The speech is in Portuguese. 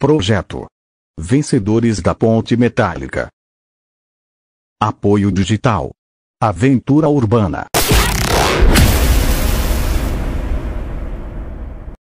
Projeto Vencedores da Ponte Metálica. Apoio Digital. Aventura Urbana.